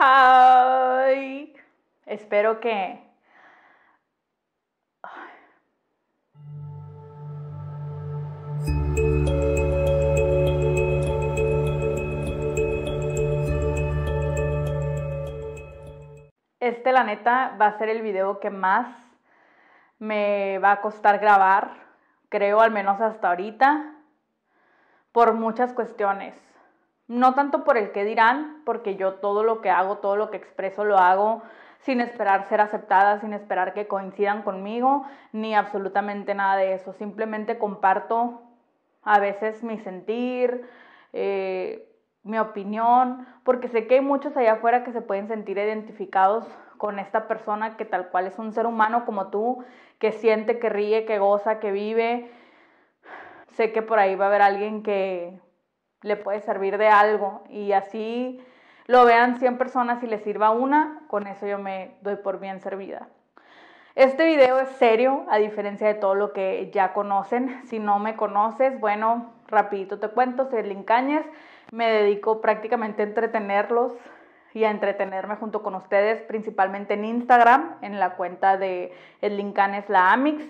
Hi. Espero que... Este, la neta, va a ser el video que más me va a costar grabar, creo, al menos hasta ahorita, por muchas cuestiones no tanto por el que dirán, porque yo todo lo que hago, todo lo que expreso lo hago sin esperar ser aceptada, sin esperar que coincidan conmigo, ni absolutamente nada de eso. Simplemente comparto a veces mi sentir, eh, mi opinión, porque sé que hay muchos allá afuera que se pueden sentir identificados con esta persona que tal cual es un ser humano como tú, que siente, que ríe, que goza, que vive. Sé que por ahí va a haber alguien que le puede servir de algo y así lo vean 100 personas y le sirva una, con eso yo me doy por bien servida. Este video es serio, a diferencia de todo lo que ya conocen. Si no me conoces, bueno, rapidito te cuento, soy Lincañez, me dedico prácticamente a entretenerlos y a entretenerme junto con ustedes, principalmente en Instagram, en la cuenta de Lincañez, la Amix.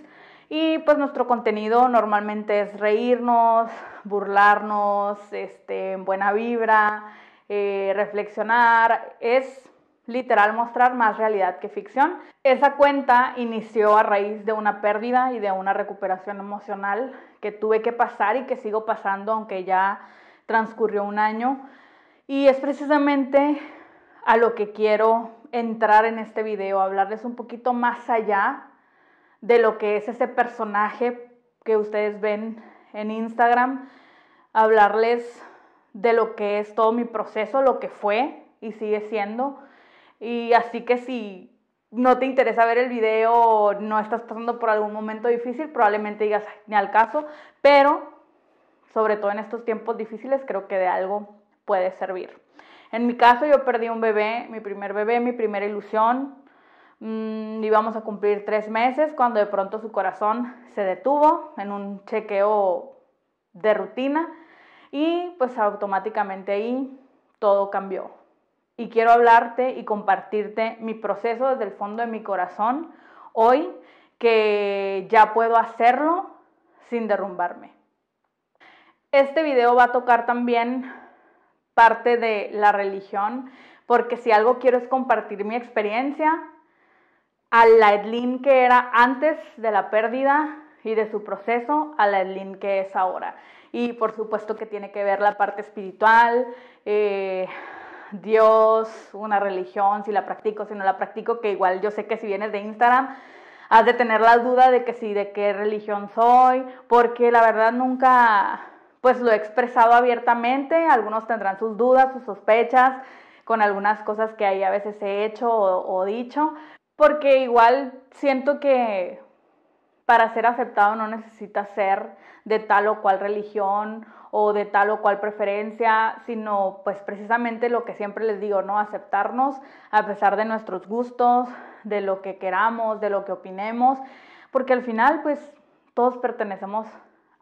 Y pues nuestro contenido normalmente es reírnos, burlarnos, este, en buena vibra, eh, reflexionar, es literal mostrar más realidad que ficción. Esa cuenta inició a raíz de una pérdida y de una recuperación emocional que tuve que pasar y que sigo pasando aunque ya transcurrió un año. Y es precisamente a lo que quiero entrar en este video, hablarles un poquito más allá de lo que es ese personaje que ustedes ven en Instagram, hablarles de lo que es todo mi proceso, lo que fue y sigue siendo. Y así que si no te interesa ver el video, no estás pasando por algún momento difícil, probablemente digas ni al caso, pero sobre todo en estos tiempos difíciles creo que de algo puede servir. En mi caso yo perdí un bebé, mi primer bebé, mi primera ilusión, mm, íbamos a cumplir tres meses cuando de pronto su corazón se detuvo en un chequeo de rutina y pues automáticamente ahí todo cambió. Y quiero hablarte y compartirte mi proceso desde el fondo de mi corazón hoy que ya puedo hacerlo sin derrumbarme. Este video va a tocar también parte de la religión, porque si algo quiero es compartir mi experiencia, a la Edlin que era antes de la pérdida, y de su proceso a la Edlin que es ahora. Y por supuesto que tiene que ver la parte espiritual, eh, Dios, una religión, si la practico, si no la practico, que igual yo sé que si vienes de Instagram, has de tener la duda de que si de qué religión soy, porque la verdad nunca, pues lo he expresado abiertamente, algunos tendrán sus dudas, sus sospechas con algunas cosas que ahí a veces he hecho o dicho, porque igual siento que para ser aceptado no necesita ser de tal o cual religión o de tal o cual preferencia, sino pues precisamente lo que siempre les digo, ¿no? Aceptarnos a pesar de nuestros gustos, de lo que queramos, de lo que opinemos, porque al final pues todos pertenecemos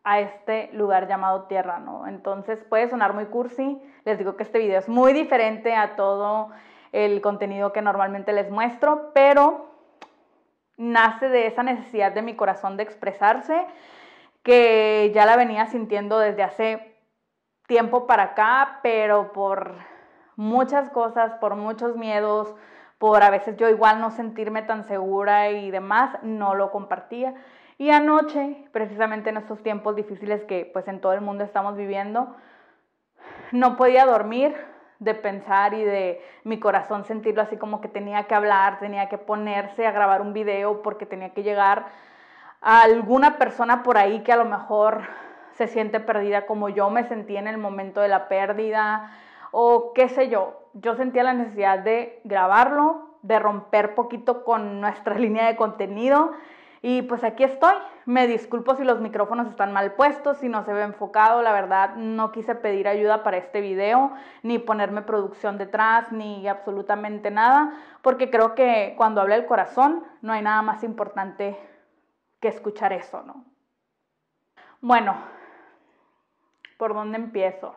a este lugar llamado tierra, ¿no? Entonces puede sonar muy cursi, les digo que este video es muy diferente a todo el contenido que normalmente les muestro, pero nace de esa necesidad de mi corazón de expresarse, que ya la venía sintiendo desde hace tiempo para acá, pero por muchas cosas, por muchos miedos, por a veces yo igual no sentirme tan segura y demás, no lo compartía. Y anoche, precisamente en estos tiempos difíciles que pues en todo el mundo estamos viviendo, no podía dormir, de pensar y de mi corazón sentirlo así como que tenía que hablar, tenía que ponerse a grabar un video porque tenía que llegar a alguna persona por ahí que a lo mejor se siente perdida como yo me sentí en el momento de la pérdida o qué sé yo. Yo sentía la necesidad de grabarlo, de romper poquito con nuestra línea de contenido y pues aquí estoy. Me disculpo si los micrófonos están mal puestos, si no se ve enfocado. La verdad, no quise pedir ayuda para este video, ni ponerme producción detrás, ni absolutamente nada, porque creo que cuando habla el corazón, no hay nada más importante que escuchar eso, ¿no? Bueno, ¿por dónde empiezo?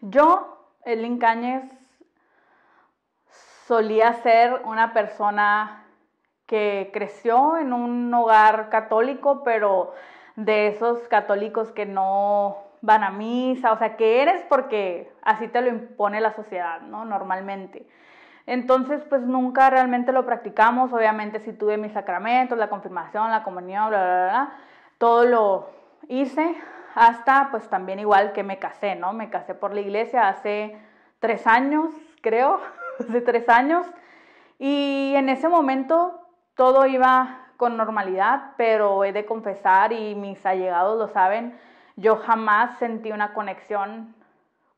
Yo, Elin Cáñez, solía ser una persona que creció en un hogar católico, pero de esos católicos que no van a misa, o sea, que eres porque así te lo impone la sociedad, ¿no? Normalmente. Entonces, pues nunca realmente lo practicamos, obviamente si tuve mis sacramentos, la confirmación, la comunión, bla, bla, bla, bla. todo lo hice hasta, pues también igual que me casé, ¿no? Me casé por la iglesia hace tres años, creo, hace tres años, y en ese momento todo iba con normalidad, pero he de confesar, y mis allegados lo saben, yo jamás sentí una conexión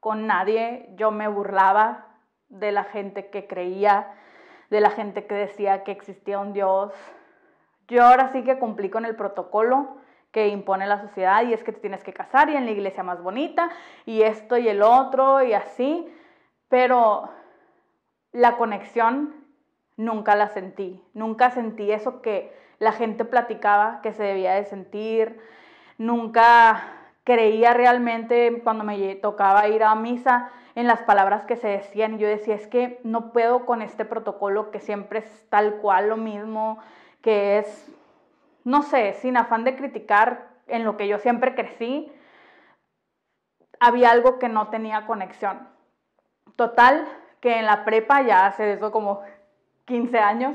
con nadie, yo me burlaba de la gente que creía, de la gente que decía que existía un Dios. Yo ahora sí que cumplí con el protocolo que impone la sociedad y es que te tienes que casar y en la iglesia más bonita y esto y el otro y así, pero la conexión nunca la sentí. Nunca sentí eso que la gente platicaba que se debía de sentir. Nunca creía realmente cuando me tocaba ir a misa en las palabras que se decían. Yo decía, es que no puedo con este protocolo que siempre es tal cual lo mismo, que es, no sé, sin afán de criticar en lo que yo siempre crecí, había algo que no tenía conexión. Total, que en la prepa, ya hace eso como 15 años.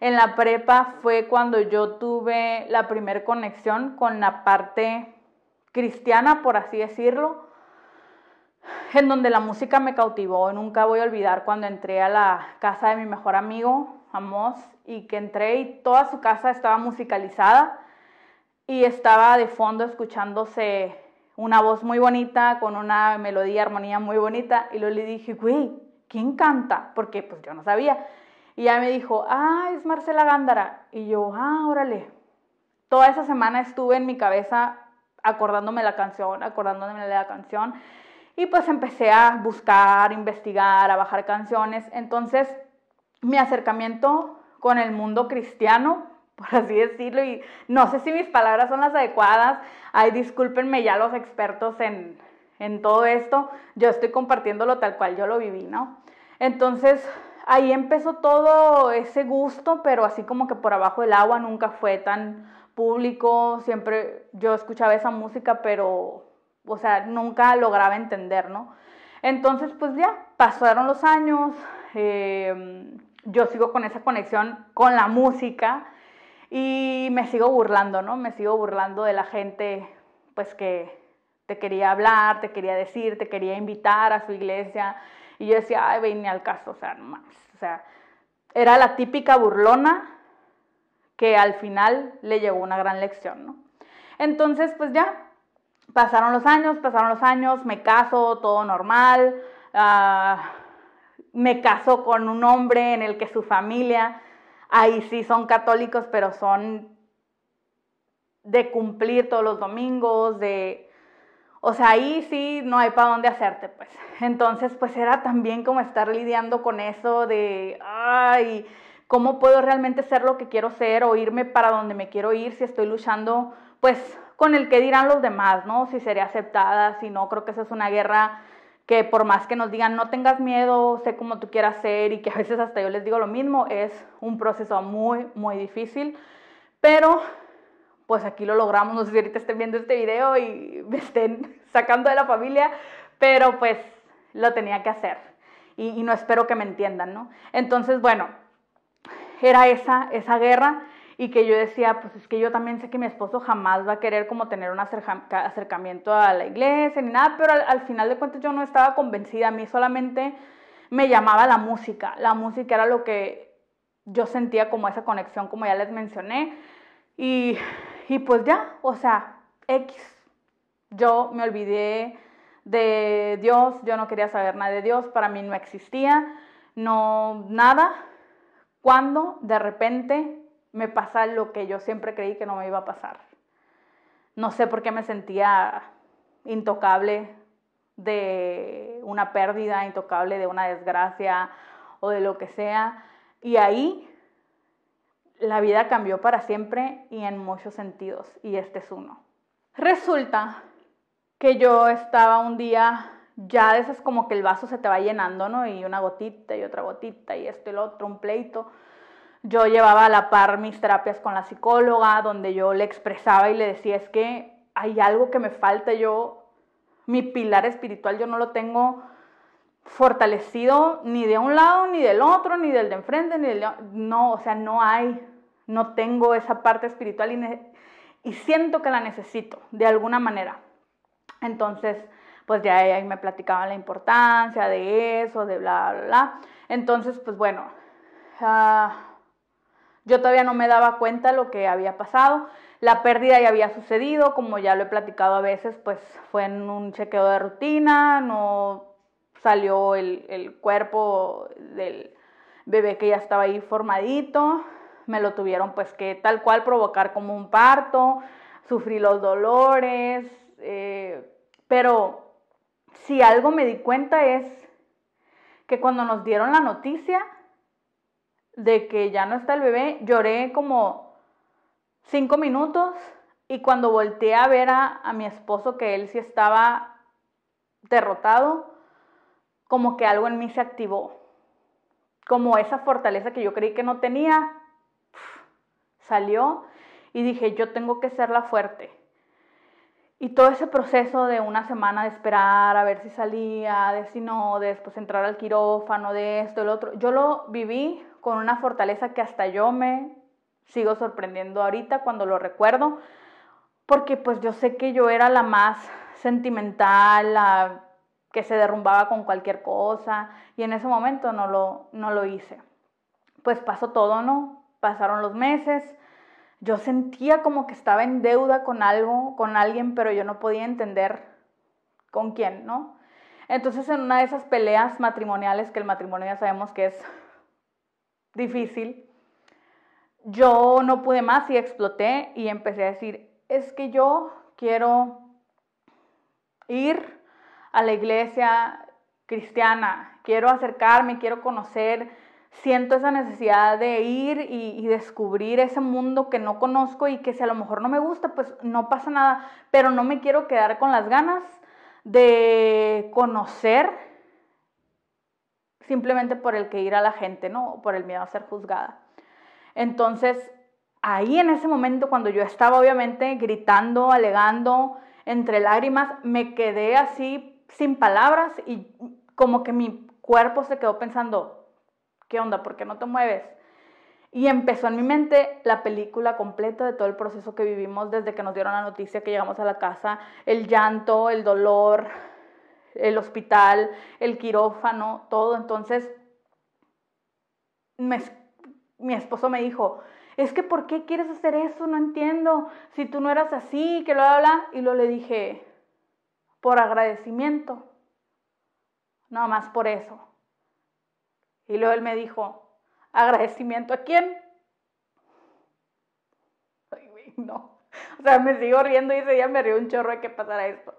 En la prepa fue cuando yo tuve la primera conexión con la parte cristiana, por así decirlo, en donde la música me cautivó. Nunca voy a olvidar cuando entré a la casa de mi mejor amigo, Amos, y que entré y toda su casa estaba musicalizada y estaba de fondo escuchándose una voz muy bonita, con una melodía, armonía muy bonita, y luego le dije, güey, ¿quién canta? Porque pues yo no sabía. Y ya me dijo, ah, es Marcela Gándara. Y yo, ah, órale. Toda esa semana estuve en mi cabeza acordándome la canción, acordándome de la canción. Y pues empecé a buscar, investigar, a bajar canciones. Entonces, mi acercamiento con el mundo cristiano, por así decirlo, y no sé si mis palabras son las adecuadas, ay, discúlpenme ya los expertos en, en todo esto, yo estoy compartiéndolo tal cual yo lo viví, ¿no? Entonces, ahí empezó todo ese gusto, pero así como que por abajo del agua nunca fue tan público, siempre yo escuchaba esa música, pero, o sea, nunca lograba entender, ¿no? Entonces, pues ya, pasaron los años, em, yo sigo con esa conexión con la música y me sigo burlando, ¿no? Me sigo burlando de la gente, pues que te quería hablar, te quería decir, te quería invitar a su iglesia, y yo decía, ay, venía al caso, o sea, no más. O sea, era la típica burlona que al final le llegó una gran lección, ¿no? Entonces, pues ya, pasaron los años, pasaron los años, me caso, todo normal, ah, me caso con un hombre en el que su familia, ahí sí son católicos, pero son de cumplir todos los domingos, de o sea, ahí sí no hay para dónde hacerte, pues. Entonces, pues era también como estar lidiando con eso de, ay, ¿cómo puedo realmente ser lo que quiero ser o irme para donde me quiero ir si estoy luchando, pues, con el que dirán los demás, ¿no? Si seré aceptada, si no, creo que esa es una guerra que por más que nos digan no tengas miedo, sé cómo tú quieras ser y que a veces hasta yo les digo lo mismo, es un proceso muy, muy difícil, pero pues aquí lo logramos. No sé si ahorita estén viendo este video y me estén sacando de la familia, pero pues lo tenía que hacer. Y, no espero que me entiendan, ¿no? Entonces, bueno, era esa, esa guerra y que yo decía, pues es que yo también sé que mi esposo jamás va a querer como tener un acercamiento a la iglesia ni nada, pero al, final de cuentas yo no estaba convencida, a mí solamente me llamaba la música, la música era lo que yo sentía como esa conexión, como ya les mencioné, y y pues ya, o sea, X. Yo me olvidé de Dios, yo no quería saber nada de Dios, para mí no existía, no nada. Cuando de repente me pasa lo que yo siempre creí que no me iba a pasar. No sé por qué me sentía intocable de una pérdida, intocable de una desgracia o de lo que sea. Y ahí la vida cambió para siempre y en muchos sentidos, y este es uno. Resulta que yo estaba un día, ya de esas como que el vaso se te va llenando, ¿no? Y una gotita y otra gotita y esto y lo otro, un pleito. Yo llevaba a la par mis terapias con la psicóloga, donde yo le expresaba y le decía, es que hay algo que me falta, yo, mi pilar espiritual yo no lo tengo fortalecido ni de un lado, ni del otro, ni del de enfrente, ni del... No, o sea, no hay, no tengo esa parte espiritual y, siento que la necesito de alguna manera. Entonces, pues ya ahí me platicaban la importancia de eso, de bla, bla, bla. Entonces, pues bueno, ah, yo todavía no me daba cuenta lo que había pasado. La pérdida ya había sucedido, como ya lo he platicado a veces, pues fue en un chequeo de rutina, no salió el, cuerpo del bebé que ya estaba ahí formadito, me lo tuvieron pues que tal cual provocar como un parto, sufrí los dolores, eh, pero si algo me di cuenta es que cuando nos dieron la noticia de que ya no está el bebé, lloré como cinco minutos y cuando volteé a ver a mi esposo que él sí estaba derrotado, como que algo en mí se activó, como esa fortaleza que yo creí que no tenía, salió y dije, yo tengo que ser la fuerte. Y todo ese proceso de una semana de esperar a ver si salía, de si no, de después entrar al quirófano, de esto, el otro, yo lo viví con una fortaleza que hasta yo me sigo sorprendiendo ahorita cuando lo recuerdo, porque pues yo sé que yo era la más sentimental, la que se derrumbaba con cualquier cosa y en ese momento no lo, no lo hice. Pues pasó todo, ¿no? Pasaron los meses, yo sentía como que estaba en deuda con algo, con alguien, pero yo no podía entender con quién, ¿no? Entonces en una de esas peleas matrimoniales, que el matrimonio ya sabemos que es difícil, yo no pude más y exploté y empecé a decir, es que yo quiero ir a la iglesia cristiana, quiero acercarme, quiero conocer, siento esa necesidad de ir y, descubrir ese mundo que no conozco y que si a lo mejor no me gusta, pues no pasa nada, pero no me quiero quedar con las ganas de conocer simplemente por el que ir a la gente, ¿no? por el miedo a ser juzgada. Entonces, ahí en ese momento, cuando yo estaba obviamente gritando, alegando, entre lágrimas, me quedé así sin palabras y como que mi cuerpo se quedó pensando, ¿qué onda? ¿Por qué no te mueves? Y empezó en mi mente la película completa de todo el proceso que vivimos desde que nos dieron la noticia que llegamos a la casa, el llanto, el dolor, el hospital, el quirófano, todo. Entonces, mi esposo me dijo, es que ¿por qué quieres hacer eso? No entiendo. Si tú no eras así, que lo habla. Y lo le dije, por agradecimiento, nada más por eso. Y luego él me dijo, ¿agradecimiento a quién? Ay, güey, no. O sea, me sigo riendo y ese día me rió un chorro de que pasara esto.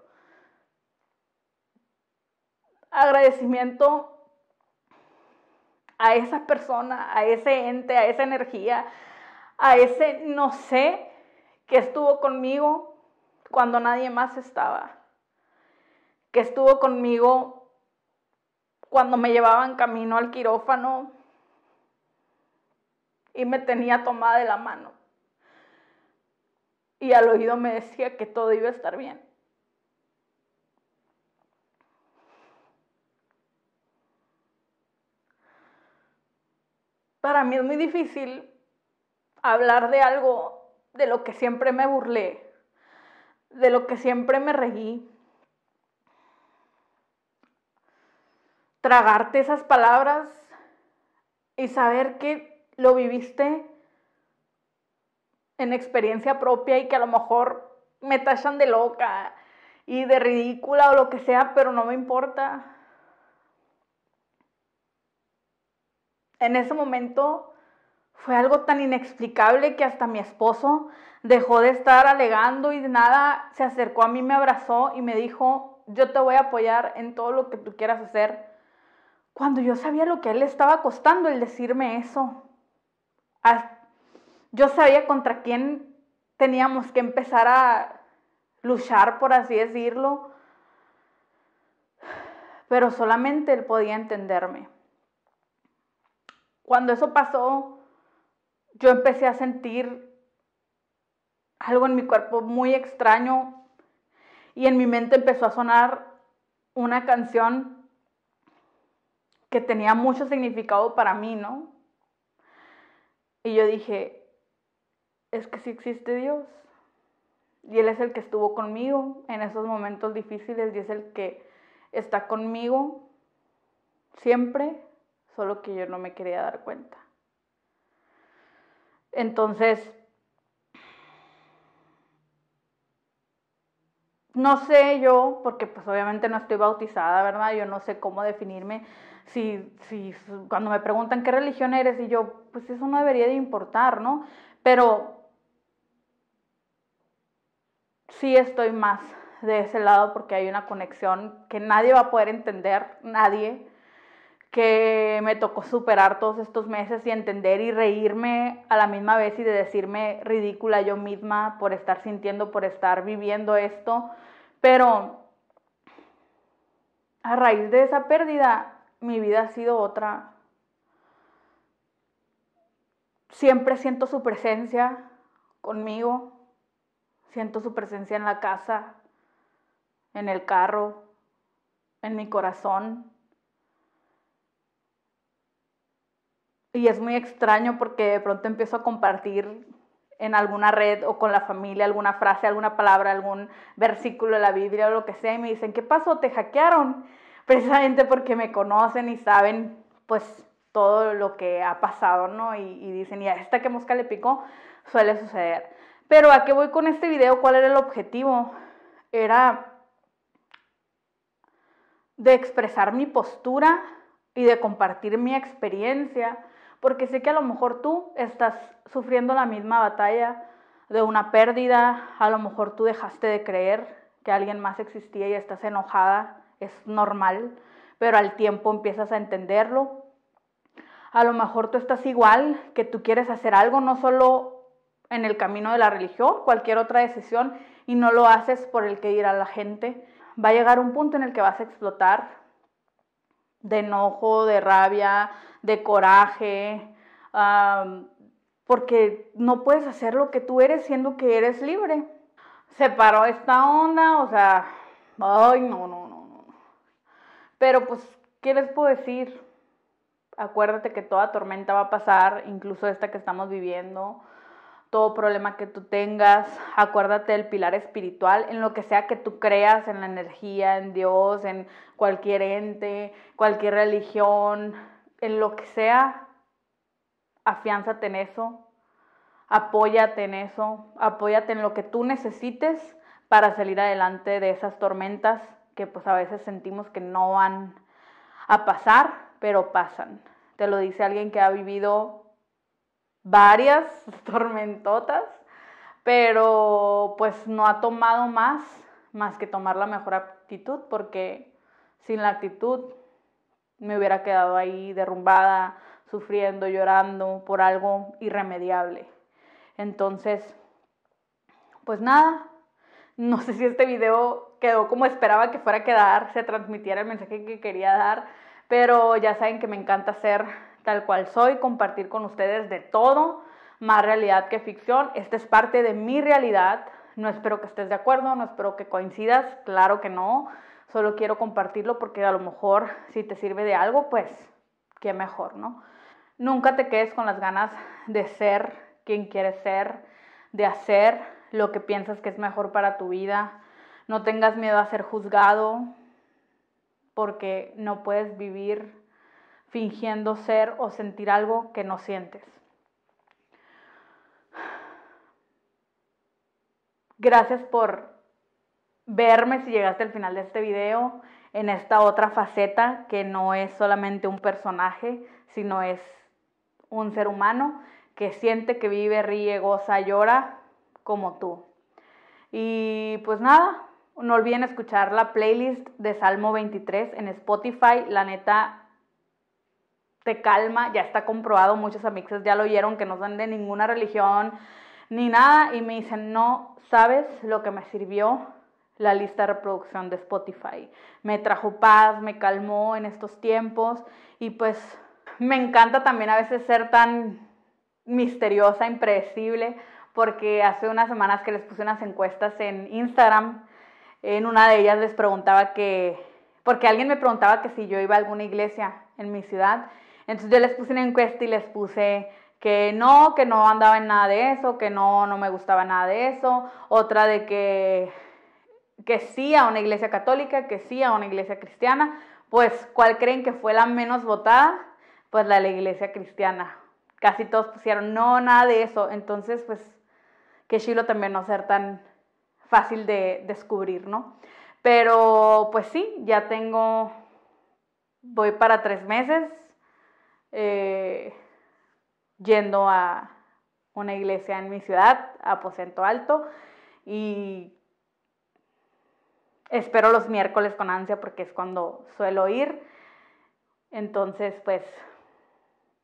Agradecimiento a esa persona, a ese ente, a esa energía, a ese no sé que estuvo conmigo cuando nadie más estaba que estuvo conmigo cuando me llevaban camino al quirófano y me tenía tomada de la mano. Y al oído me decía que todo iba a estar bien. Para mí es muy difícil hablar de algo de lo que siempre me burlé, de lo que siempre me reí, tragarte esas palabras y saber que lo viviste en experiencia propia y que a lo mejor me tachan de loca y de ridícula o lo que sea, pero no me importa. En ese momento fue algo tan inexplicable que hasta mi esposo dejó de estar alegando y de nada se acercó a mí, me abrazó y me dijo, yo te voy a apoyar en todo lo que tú quieras hacer cuando yo sabía lo que él le estaba costando el decirme eso. Ah, yo sabía contra quién teníamos que empezar a luchar, por así decirlo, pero solamente él podía entenderme. Cuando eso pasó, yo empecé a sentir algo en mi cuerpo muy extraño y en mi mente empezó a sonar una canción que tenía mucho significado para mí, ¿no? Y yo dije, es que sí existe Dios. Y Él es el que estuvo conmigo en esos momentos difíciles y es el que está conmigo siempre, solo que yo no me quería dar cuenta. Entonces, No sé yo, porque pues obviamente no estoy bautizada, ¿verdad? Yo no sé cómo definirme. Si, si cuando me preguntan qué religión eres y yo, pues eso no debería de importar, ¿no? Pero sí estoy más de ese lado porque hay una conexión que nadie va a poder entender, nadie, que me tocó superar todos estos meses y entender y reírme a la misma vez y de decirme ridícula yo misma por estar sintiendo, por estar viviendo esto. Pero a raíz de esa pérdida, mi vida ha sido otra. Siempre siento su presencia conmigo, siento su presencia en la casa, en el carro, en mi corazón. Y es muy extraño porque de pronto empiezo a compartir en alguna red o con la familia, alguna frase, alguna palabra, algún versículo de la Biblia o lo que sea, y me dicen, ¿qué pasó? ¿Te hackearon? Precisamente porque me conocen y saben, pues, todo lo que ha pasado, ¿no? Y, dicen, y a esta que mosca le picó, suele suceder. Pero a qué voy con este video, ¿cuál era el objetivo? Era de expresar mi postura y de compartir mi experiencia porque sé que a lo mejor tú estás sufriendo la misma batalla de una pérdida, a lo mejor tú dejaste de creer que alguien más existía y estás enojada, es normal, pero al tiempo empiezas a entenderlo. A lo mejor tú estás igual, que tú quieres hacer algo, no solo en el camino de la religión, cualquier otra decisión, y no lo haces por el que dirá la gente. Va a llegar un punto en el que vas a explotar de enojo, de rabia, de coraje, porque no puedes hacer lo que tú eres siendo que eres libre. Se paró esta onda, o sea, ay, no, no, no, no. Pero pues, ¿qué les puedo decir? Acuérdate que toda tormenta va a pasar, incluso esta que estamos viviendo todo problema que tú tengas, acuérdate del pilar espiritual, en lo que sea que tú creas, en la energía, en Dios, en cualquier ente, cualquier religión, en lo que sea, afiánzate en eso, apóyate en eso, apóyate en lo que tú necesites para salir adelante de esas tormentas que pues a veces sentimos que no van a pasar, pero pasan. Te lo dice alguien que ha vivido varias tormentotas, pero pues no ha tomado más más que tomar la mejor actitud porque sin la actitud me hubiera quedado ahí derrumbada, sufriendo, llorando por algo irremediable. Entonces, pues nada, no sé si este video quedó como esperaba que fuera a quedar, se transmitiera el mensaje que quería dar, pero ya saben que me encanta ser tal cual soy, compartir con ustedes de todo, más realidad que ficción. Esta es parte de mi realidad, no espero que estés de acuerdo, no espero que coincidas, claro que no solo quiero compartirlo porque a lo mejor si te sirve de algo, pues qué mejor, ¿no? Nunca te quedes con las ganas de ser quien quieres ser, de hacer lo que piensas que es mejor para tu vida. No tengas miedo a ser juzgado porque no puedes vivir fingiendo ser o sentir algo que no sientes. Gracias por verme si llegaste al final de este video en esta otra faceta que no es solamente un personaje, sino es un ser humano que siente, que vive, ríe, goza, llora como tú. Y pues nada, no olviden escuchar la playlist de Salmo 23 en Spotify. La neta te calma, ya está comprobado, muchos amixes ya lo oyeron que no son de ninguna religión ni nada y me dicen, no sabes lo que me sirvió la lista de reproducción de Spotify. Me trajo paz, me calmó en estos tiempos y pues me encanta también a veces ser tan misteriosa, impredecible, porque hace unas semanas que les puse unas encuestas en Instagram, en una de ellas les preguntaba que, porque alguien me preguntaba que si yo iba a alguna iglesia en mi ciudad, entonces yo les puse una encuesta y les puse que no, que no andaba en nada de eso, que no, no me gustaba nada de eso, otra de que que sí a una iglesia católica, que sí a una iglesia cristiana, pues ¿cuál creen que fue la menos votada? Pues la de la iglesia cristiana. Casi todos pusieron no, nada de eso. Entonces, pues que chilo también no ser tan fácil de descubrir, ¿no? Pero pues sí, ya tengo, voy para tres meses eh, yendo a una iglesia en mi ciudad, a Aposento Alto, y espero los miércoles con ansia porque es cuando suelo ir. Entonces, pues,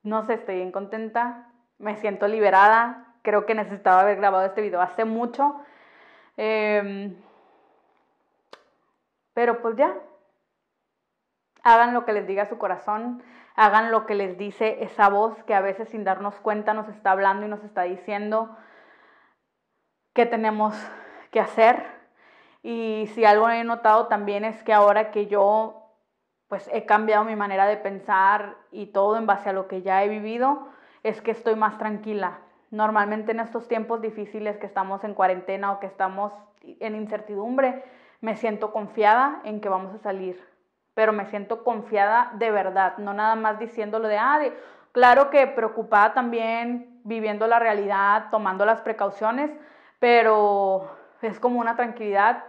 no sé, estoy bien contenta, me siento liberada, creo que necesitaba haber grabado este video hace mucho. Em, pero pues ya, hagan lo que les diga su corazón, hagan lo que les dice esa voz que a veces sin darnos cuenta nos está hablando y nos está diciendo qué tenemos que hacer y si algo he notado también es que ahora que yo pues he cambiado mi manera de pensar y todo en base a lo que ya he vivido, es que estoy más tranquila. Normalmente en estos tiempos difíciles que estamos en cuarentena o que estamos en incertidumbre, me siento confiada en que vamos a salir, pero me siento confiada de verdad, no nada más diciéndolo de, ah, de, claro que preocupada también, viviendo la realidad, tomando las precauciones, pero es como una tranquilidad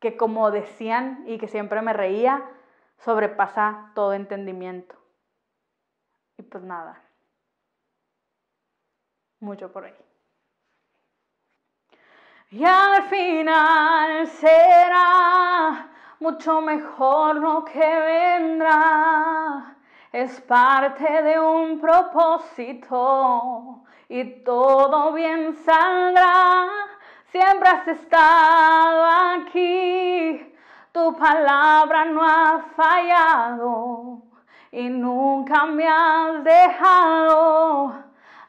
que como decían y que siempre me reía, sobrepasa todo entendimiento. Y pues nada, mucho por ahí. Y al final será mucho mejor lo que vendrá. Es parte de un propósito y todo bien saldrá. Siempre has estado aquí, tu palabra no ha fallado y nunca me has dejado.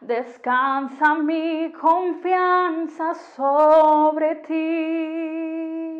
Descansa mi confianza sobre ti.